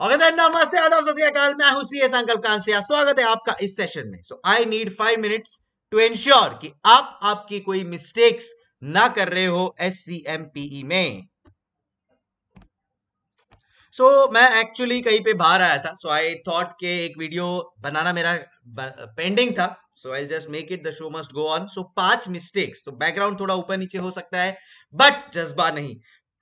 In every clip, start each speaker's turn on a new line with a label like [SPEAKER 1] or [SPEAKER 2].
[SPEAKER 1] नमस्ते आदम सत्याकाल मैं हूं सीएस अंकल कांसिया स्वागत है आपका इस सेशन में so I need five minutes to ensure कि आप आपकी कोई मिस्टेक्स ना कर रहे हो एस सी एम पीई में सो so, मैं एक्चुअली कहीं पे बाहर आया था सो आई थॉट के एक वीडियो बनाना मेरा पेंडिंग था so I just make it the show must go on so पांच मिस्टेक्स तो बैकग्राउंड थोड़ा ऊपर नीचे हो सकता है बट जज्बा नहीं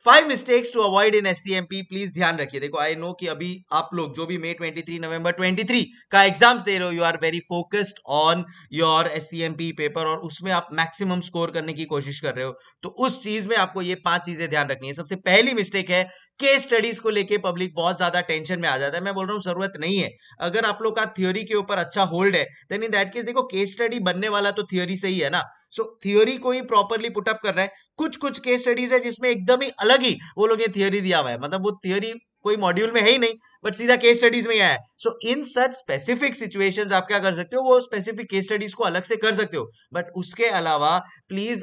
[SPEAKER 1] five mistakes to avoid in S please ध्यान रखिए देखो आई नो कि अभी आप लोग जो भी मे 23 नवंबर थ्री का एग्जाम्स दे रहे हो you are very focused on your S paper और उसमें आप मैक्सिमम स्कोर करने की कोशिश कर रहे हो तो उस चीज में आपको ये पांच चीजें ध्यान रखनी है सबसे पहली मिस्टेक है केस स्टडीज को लेके पब्लिक बहुत ज्यादा टेंशन में आ जाता है मैं बोल रहा हूँ जरूरत नहीं है अगर आप लोग का थ्योरी के ऊपर अच्छा होल्ड है देन इन दैट केस देखो केस स्टडी बनने वाला तो थ्योरी से ही है ना सो so, को ही प्रॉपरली पुटअप कर रहे है कुछ कुछ केस स्टडीज है जिसमें एकदम ही अलग अलग ही वो लोग ने थियोरी दिया हुआ है मतलब वो थियोरी कोई मॉड्यूल में है ही नहीं बट सीधा केस स्टडीज में आया है सो इन सच स्पेसिफिक सिचुएशंस आप क्या कर सकते हो वो स्पेसिफिक केस स्टडीज को अलग से कर सकते हो बट उसके अलावा प्लीज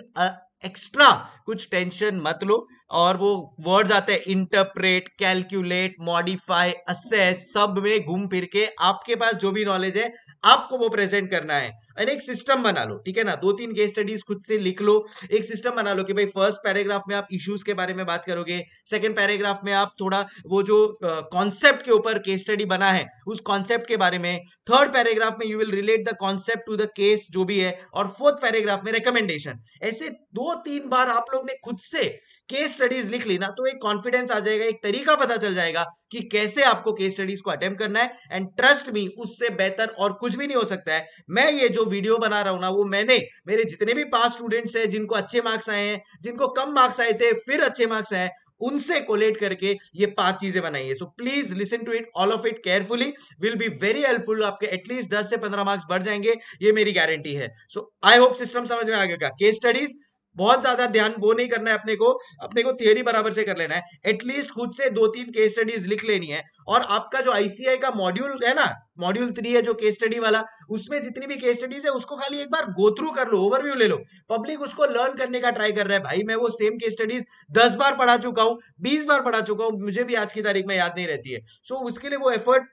[SPEAKER 1] एक्स्ट्रा कुछ टेंशन मत लो और वो वर्ड्स आते हैं इंटरप्रेट कैलकुलेट मॉडिफाई असेस सब में घूम फिर के आपके पास जो भी नॉलेज है आपको वो प्रेजेंट करना है एंड एक सिस्टम बना लो ठीक है ना दो तीन केस स्टडीज खुद से लिख लो एक सिस्टम बना लो कि भाई फर्स्ट पैराग्राफ में आप इश्यूज के बारे में बात करोगे सेकंड पैराग्राफ में आप थोड़ा वो जो कॉन्सेप्ट uh, के ऊपर केस स्टडी बना है उस कॉन्सेप्ट के बारे में थर्ड पैराग्राफ में you will relate the concept to the case जो भी है और फोर्थ पैराग्राफ में रिकमेंडेशन ऐसे दो तीन बार आप लोग ने खुद से केस स्टडीज लिख ली ना तो एक कॉन्फिडेंस आ जाएगा एक तरीका पता चल जाएगा कि कैसे आपको केस स्टडीज को अटेम्प्ट करना है एंड ट्रस्ट मी उससे बेहतर और कुछ भी नहीं हो सकता है मैं ये जो वीडियो बना रहा हूं ना वो मैंने मेरे जितने भी पास स्टूडेंट्स हैं जिनको अच्छे मार्क्स आए हैं जिनको कम मार्क्स आए थे फिर अच्छे मार्क्स आए उनसे कोलेट करके ये पांच चीजें बनाई है so please listen to it all of it carefully will be very helpful आपके एटलीस्ट दस से पंद्रह मार्क्स बढ़ जाएंगे ये मेरी गारंटी है सो आई होप सिस्टम समझ में आ गया केस स्टडीज बहुत ज्यादा ध्यान वो नहीं करना है अपने को अपने को थियोरी बराबर से कर लेना है एटलीस्ट खुद से दो तीन केस स्टडीज लिख लेनी है और आपका जो आईसीआई का मॉड्यूल है ना मॉड्यूल थ्री है जो केस स्टडी वाला उसमें जितनी भी केस स्टडीज है उसको खाली एक बार गो थ्रू कर लो ओवरव्यू ले लो पब्लिक उसको लर्न करने का ट्राई कर रहा है भाई मैं वो सेम केस स्टडीज दस बार पढ़ा चुका हूँ बीस बार पढ़ा चुका हूँ मुझे भी आज की तारीख में याद नहीं रहती है सो so, उसके लिए वो एफर्ट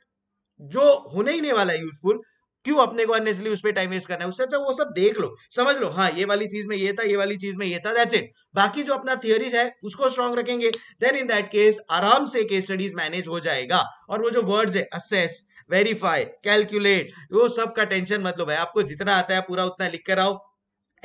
[SPEAKER 1] जो होने ही नहीं वाला है यूजफुल क्यों अपने को अननेसेसरी उस पर टाइम वेस्ट करना है उससे अच्छा वो सब देख लो समझ लो हाँ ये वाली चीज में ये था ये वाली चीज में ये था दैट्स इट बाकी जो अपना थियोरीज है उसको स्ट्रॉन्ग रखेंगे देन इन दैट केस आराम से केस स्टडीज मैनेज हो जाएगा और वो जो वर्ड्स है असेस वेरीफाई कैलकुलेट वो सब का टेंशन मतलब है आपको जितना आता है पूरा उतना लिख कर आओ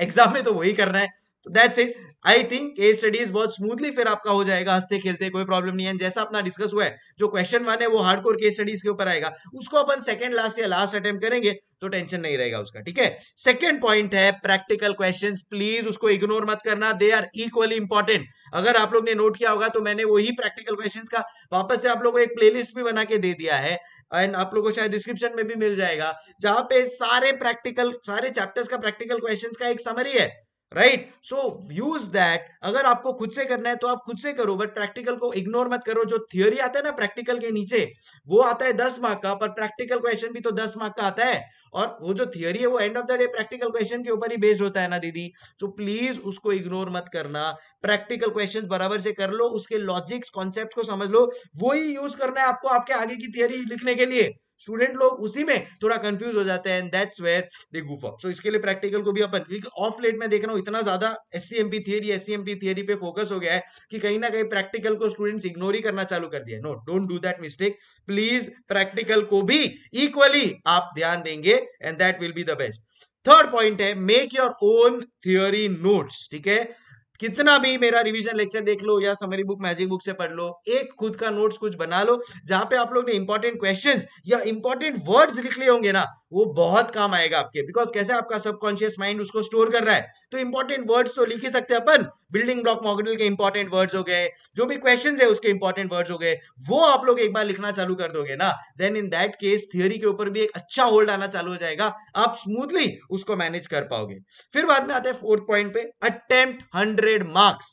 [SPEAKER 1] एग्जाम में तो वही करना है तो that's it I think case studies बहुत स्मूथली फिर आपका हो जाएगा हंसते खेलते कोई प्रॉब्लम नहीं है जैसा अपना डिस्कस हुआ है जो क्वेश्चन वन है वो हार्ड कोर केस स्टडीज के ऊपर आएगा उसको अपन सेकंड लास्ट या लास्ट अटेम्प करेंगे तो टेंशन नहीं रहेगा उसका ठीक है सेकेंड पॉइंट है प्रैक्टिकल क्वेश्चन प्लीज उसको इग्नोर मत करना दे आर इक्वली इंपॉर्टेंट अगर आप लोग ने नोट किया होगा तो मैंने वही प्रैक्टिकल क्वेश्चन का वापस से आप लोग को एक प्ले भी बना के दे दिया है एंड आप लोगों को शायद डिस्क्रिप्शन में भी मिल जाएगा जहां पे सारे प्रैक्टिकल सारे चैप्टर्स का प्रैक्टिकल क्वेश्चन का एक समरी है राइट सो यूज दैट अगर आपको खुद से करना है तो आप खुद से करो बट प्रैक्टिकल को इग्नोर मत करो जो थियोरी आता है ना प्रैक्टिकल के नीचे वो आता है दस मार्क का पर प्रैक्टिकल क्वेश्चन भी तो दस मार्क का आता है और वो जो थियोरी है वो end of the day practical question के ऊपर ही बेस्ड होता है ना दीदी सो so, प्लीज उसको इग्नोर मत करना प्रैक्टिकल क्वेश्चन बराबर से कर लो उसके लॉजिक्स कॉन्सेप्ट को समझ लो वो ही यूज करना है आपको आपके आगे की थियोरी लिखने के लिए स्टूडेंट लोग उसी में थोड़ा कंफ्यूज हो जाते हैं that's where they goof up so इसके लिए प्रैक्टिकल को भी अपन ऑफ लेट में देख रहा हूँ इतना ज्यादा S C M P theory S C M P theory पे फोकस हो गया है कि कहीं ना कहीं प्रैक्टिकल को स्टूडेंट्स इग्नोर ही करना चालू कर दिया no don't do that mistake please practical को भी इक्वली आप ध्यान देंगे and that will be the best third point है make your own theory notes ठीक है कितना भी मेरा रिवीजन लेक्चर देख लो या समरी बुक मैजिक बुक से पढ़ लो एक खुद का नोट्स कुछ बना लो जहां पे आप लोग ने इंपॉर्टेंट क्वेश्चन या इंपॉर्टेंट वर्ड्स लिख लिए होंगे ना वो बहुत काम आएगा आपके बिकॉज कैसे आपका सबकॉन्शियस माइंड उसको स्टोर कर रहा है तो इंपॉर्टेंट वर्ड्स तो लिख ही सकते हैं अपन बिल्डिंग ब्लॉक मॉडल के इंपॉर्टेंट वर्ड्स हो गए जो भी क्वेश्चन है उसके इंपॉर्टेंट वर्ड्स हो गए वो आप लोग एक बार लिखना चालू कर दोगे ना then in that case theory के ऊपर भी एक अच्छा होल्ड आना चालू हो जाएगा आप स्मूथली उसको मैनेज कर पाओगे फिर बाद में आते हैं फोर्थ पॉइंट पे attempt hundred hundred marks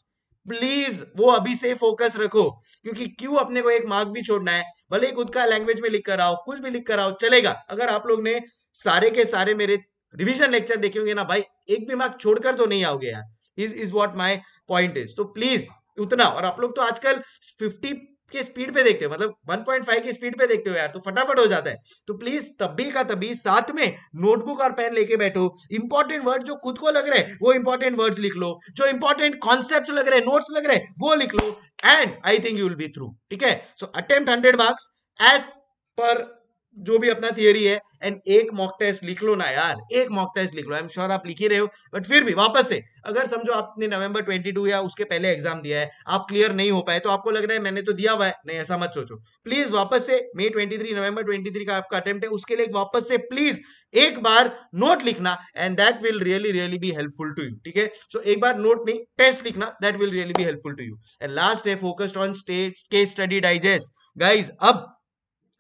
[SPEAKER 1] please वो अभी से फोकस रखो क्योंकि क्यों अपने को एक मार्क भी छोड़ना है भले ही खुद का लैंग्वेज में लिख कर आओ कुछ भी लिख कर आओ चलेगा अगर आप लोग ने सारे के सारे मेरे रिविजन लेक्चर देखे होंगे ना भाई एक भी मार्क छोड़कर तो नहीं आओगे यार is is what my point is तो प्लीज उतना और आप लोग तो आजकल फिफ्टी की स्पीड पे देखते हो मतलब 1.5 की स्पीड पे देखते हो यार तो फटाफट हो जाता है तो प्लीज तभी का तभी साथ में नोटबुक और पेन लेके बैठो इंपॉर्टेंट वर्ड जो खुद को लग रहे हैं वो इंपॉर्टेंट वर्ड लिख लो जो इंपॉर्टेंट कॉन्सेप्ट लग रहे हैं नोट्स लग रहे हैं वो लिख लो and I think you will be through ठीक है so attempt hundred marks as per जो भी अपना थियोरी है एंड एक मॉक टेस्ट लिख लो ना यार एक मॉक टेस्ट लिख लो आई एम श्योर आप लिख ही रहे हो बट फिर भी वापस से अगर समझो आपने नवंबर 22 या उसके पहले एग्जाम दिया है आप क्लियर नहीं हो पाए तो आपको लग रहा है मैंने तो दिया हुआ है नहीं ऐसा मत सोचो प्लीज वापस से मई 23 नवंबर 23 का आपका अटेम्प्ट है उसके लिए वापस से प्लीज एक बार नोट लिखना and that will really really be helpful to you ठीक है सो एक बार नोट नहीं टेस्ट लिखना that will really be helpful to you and last है फोकस्ड ऑन स्टेट के स्टडी डाइजेस्ट गाइज अब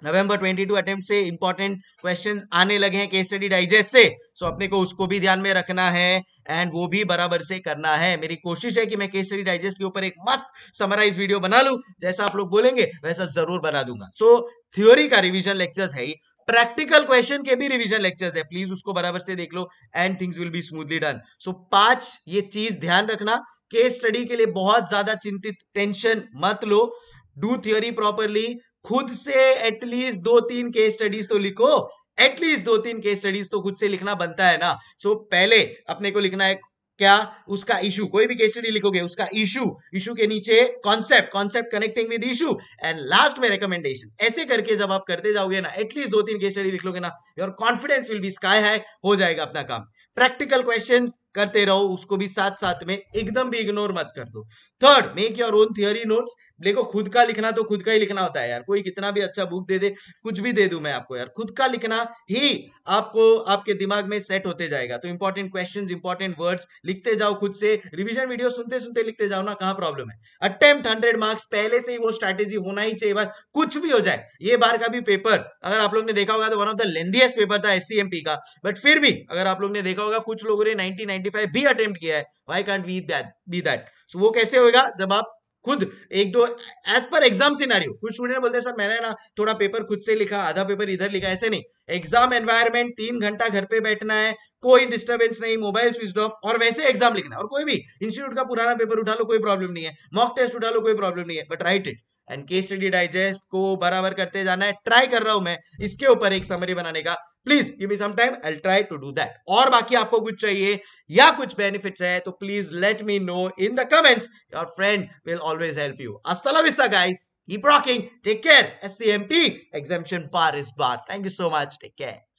[SPEAKER 1] नवंबर 22 अटेम्प्ट से इंपॉर्टेंट क्वेश्चंस आने लगे हैं केस स्टडी डाइजेस्ट से सो अपने को उसको भी ध्यान में रखना है एंड वो भी बराबर से करना है मेरी कोशिश है कि मैं केस स्टडी डाइजेस्ट के ऊपर एक मस्त समराइज वीडियो बना लूं जैसा आप लोग बोलेंगे वैसा जरूर बना दूंगा सो so, थ्योरी का रिविजन लेक्चर्स है प्रैक्टिकल क्वेश्चन के भी रिविजन लेक्चर्स है प्लीज उसको बराबर से देख लो and things will be smoothly done so पांच ये चीज ध्यान रखना केस स्टडी के लिए बहुत ज्यादा चिंतित टेंशन मत लो डू थियोरी प्रॉपरली खुद से एटलीस्ट दो तीन केस स्टडीज तो लिखो एटलीस्ट दो तीन केस स्टडीज तो खुद से लिखना बनता है ना सो so, पहले अपने को लिखना है क्या उसका इशू कोई भी केस स्टडी लिखोगे उसका इशू इशू के नीचे concept concept connecting with issue and last में रिकमेंडेशन ऐसे करके जब आप करते जाओगे ना एटलीस्ट दो तीन केस स्टडी लिख लोगे ना your confidence will be sky high हो जाएगा अपना काम प्रैक्टिकल क्वेश्चंस करते रहो उसको भी साथ साथ में एकदम भी इग्नोर मत कर दो third make your own theory notes देखो खुद का लिखना तो खुद का ही लिखना होता है यार कोई कितना भी अच्छा बुक दे दे कुछ भी दे दू मैं आपको यार खुद का लिखना ही आपको आपके दिमाग में सेट होते जाएगा तो इंपॉर्टेंट क्वेश्चन इंपॉर्टेंट वर्ड्स लिखते जाओ खुद से रिविजन वीडियो सुनते सुनते लिखते जाओ ना कहाँ प्रॉब्लम है अटेम्प्ट हंड्रेड मार्क्स पहले से ही वो स्ट्रैटेजी होना ही चाहिए कुछ भी हो जाए ये बार का भी पेपर अगर आप लोग ने देखा होगा तो one of the lengthiest paper था एस का बट फिर भी अगर आप लोग ने देखा होगा कुछ लोगों ने नाइनटी 195 भी अटेम्प्ट किया है why can't be that be that so वो कैसे होगा जब आप खुद एक दो एज पर एग्जाम सिनारियो कुछ स्टूडेंट बोलते हैं सर मैंने ना थोड़ा पेपर खुद से लिखा आधा पेपर इधर लिखा ऐसे नहीं एग्जाम एनवायरमेंट तीन घंटा घर पे बैठना है कोई डिस्टरबेंस नहीं मोबाइल स्विच ऑफ और वैसे एग्जाम लिखना और कोई भी इंस्टीट्यूट का पुराना पेपर उठा लो कोई प्रॉब्लम नहीं है मॉक टेस्ट उठा लो कोई प्रॉब्लम नहीं है but write it and case study digest को बराबर करते जाना है ट्राई कर रहा हूं मैं इसके ऊपर एक समरी बनाने का please give me some time I try to do that और बाकी आपको कुछ चाहिए या कुछ बेनिफिट्स है तो please let me know in the comments your friend will always help you अस्तला विस्ता guys keep rocking take care scmt exemption पार इस बार thank you so much take care